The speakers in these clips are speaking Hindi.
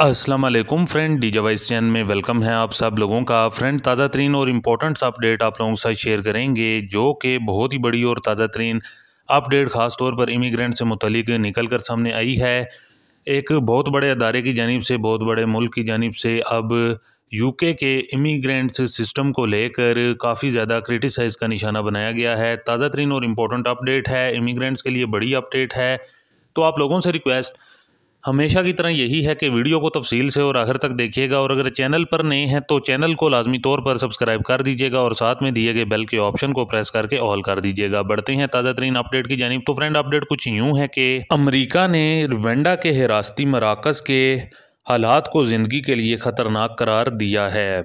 असलम फ्रेंड डी वाइस चैन में वेलकम है आप सब लोगों का फ्रेंड ताज़ा तरीन और इम्पोर्टेंट्स अपडेट आप लोगों के साथ शेयर करेंगे जो कि बहुत ही बड़ी और ताज़ा तरीन अपडेट ख़ास तौर पर इमिग्रेंट से मुतलिक निकल कर सामने आई है एक बहुत बड़े अदारे की जानब से बहुत बड़े मुल्क की जानब से अब यूके के इमिग्रेंट्स सिस्टम को लेकर काफ़ी ज़्यादा क्रिटिसाइज़ का निशाना बनाया गया है ताज़ा तरीन और इम्पोर्टेंट अपडेट है इमिग्रेंट्स के लिए बड़ी अपडेट है तो आप लोगों से रिक्वेस्ट हमेशा की तरह यही है कि वीडियो को तफसील से और आखिर तक देखिएगा और अगर चैनल पर नए हैं तो चैनल को लाजमी तौर पर सब्सक्राइब कर दीजिएगा और साथ में दिए गए बेल के ऑप्शन को प्रेस करके ऑल कर दीजिएगा बढ़ते हैं ताज़ा तरीन अपडेट की जानब तो फ्रेंड अपडेट कुछ यूँ है कि अमरीका ने रवेंडा के हिरासती मराकज़ के हालात को ज़िंदगी के लिए ख़तरनाक करार दिया है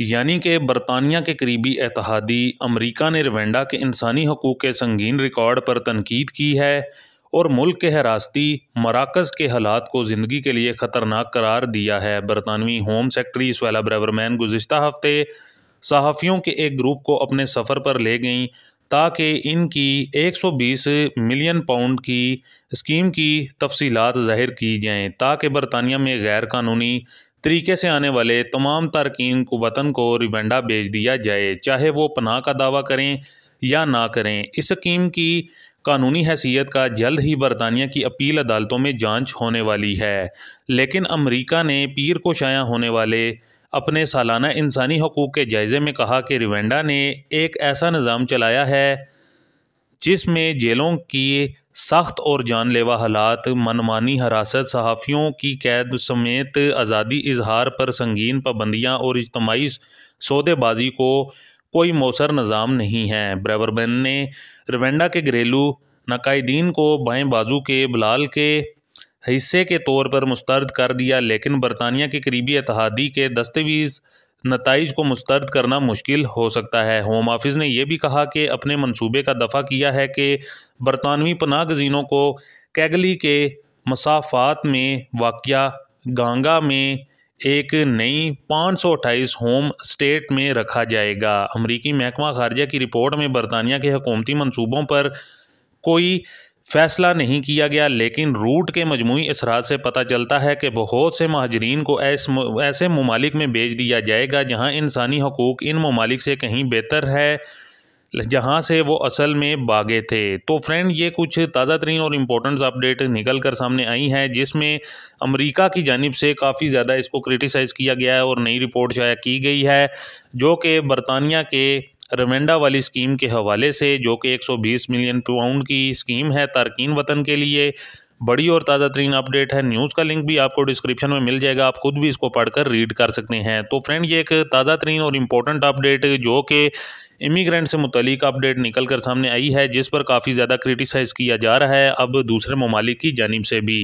यानी कि बरतानिया के करीबी एतहादी अमरीका ने रवेंडा के इंसानी हकूक़ के संगीन रिकॉर्ड पर तनकीद की है और मुल्क के हरासती मराकज़ के हालात को ज़िंदगी के लिए ख़तरनाक करार दिया है बरतानवी होम सेक्रटरी स्वेला ब्रेवरमैन गुज्त हफ्ते सहाफ़ियों के एक ग्रुप को अपने सफ़र पर ले गईं ताकि इनकी 120 मिलियन पाउंड की स्कीम की तफसीत ज़ाहिर की जाएँ ताकि बरतानिया में गैर कानूनी तरीके से आने वाले तमाम तारकिन को वतन को रिवेंडा भेज दिया जाए चाहे वो पनाह का दावा करें या ना करें इस स्कीम की कानूनी हैसियत का जल्द ही बरतानिया की अपील अदालतों में जांच होने वाली है लेकिन अमरीका ने पीर को शाया होने वाले अपने सालाना इंसानी हकूक़ के जायज़े में कहा कि रिवेंडा ने एक ऐसा निज़ाम चलाया है जिसमें जेलों की सख्त और जानलेवा हालात मनमानी हरासत सहाफ़ियों की कैद समेत आज़ादी इजहार पर संगीन पाबंदियाँ और इजतमाही सौदेबाजी को कोई मौसर निज़ाम नहीं है ब्रेवरबेन ने रवेंडा के घरेलू नकायदीन को बाएं बाजू के बलाल के हिस्से के तौर पर मुस्तरद कर दिया लेकिन बरतानिया के करीबी इतहादी के दस्तवीज़ नतज को मुस्तरद करना मुश्किल हो सकता है होम ऑफिस ने यह भी कहा कि अपने मनसूबे का दफ़ा किया है कि बरतानवी पनाह गजीनों को कैगली के मसाफात में वाक़ गांगा में एक नई पाँच होम स्टेट में रखा जाएगा अमरीकी महकमा खारजा की रिपोर्ट में बरतानिया के हकूमती मनसूबों पर कोई फैसला नहीं किया गया लेकिन रूट के मजमू असरात से पता चलता है कि बहुत से महाजरीन को ऐस, ऐसे ममालिक में भेज दिया जाएगा जहाँ इंसानी हकूक़ इन ममालिक से कहीं बेहतर है जहाँ से वो असल में भागे थे तो फ्रेंड ये कुछ ताज़ा तरीन और इम्पोर्टेंट अपडेट निकल कर सामने आई है जिसमें अमेरिका की जानब से काफ़ी ज़्यादा इसको क्रिटिसाइज़ किया गया है और नई रिपोर्ट शाया की गई है जो कि बरतानिया के रवेंडा वाली स्कीम के हवाले से जो कि 120 मिलियन पाउंड की स्कीम है तारकिन वतन के लिए बड़ी और ताज़ा तरीन अपडेट है न्यूज़ का लिंक भी आपको डिस्क्रिप्शन में मिल जाएगा आप खुद भी इसको पढ़कर रीड कर सकते हैं तो फ्रेंड ये एक ताज़ा तरीन और इम्पोर्टेंट अपडेट जो कि इमिग्रेंट से मुतलिक अपडेट निकल कर सामने आई है जिस पर काफ़ी ज़्यादा क्रिटिसाइज़ किया जा रहा है अब दूसरे ममालिक की जानब से भी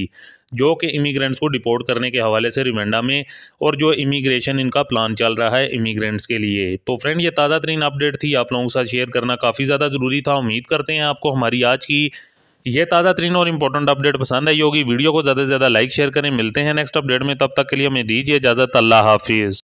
जो कि इमिग्रेंट्स को डिपोर्ट करने के हवाले से रिवेंडा में और जो इमिग्रेशन इनका प्लान चल रहा है इमिग्रेंट्स के लिए तो फ्रेंड ये ताज़ा तरीन अपडेट थी आप लोगों के साथ शेयर करना काफ़ी ज़्यादा ज़रूरी था उम्मीद करते हैं आपको हमारी आज की ये ताज़ा तरीन और इंपॉर्टेंट अपडेट पसंद आई होगी वीडियो को ज़्यादा से ज़्यादा लाइक शेयर करें मिलते हैं नेक्स्ट अपडेट में तब तक के लिए हमें दीजिए इजाज़त अल्लाह हाफिज़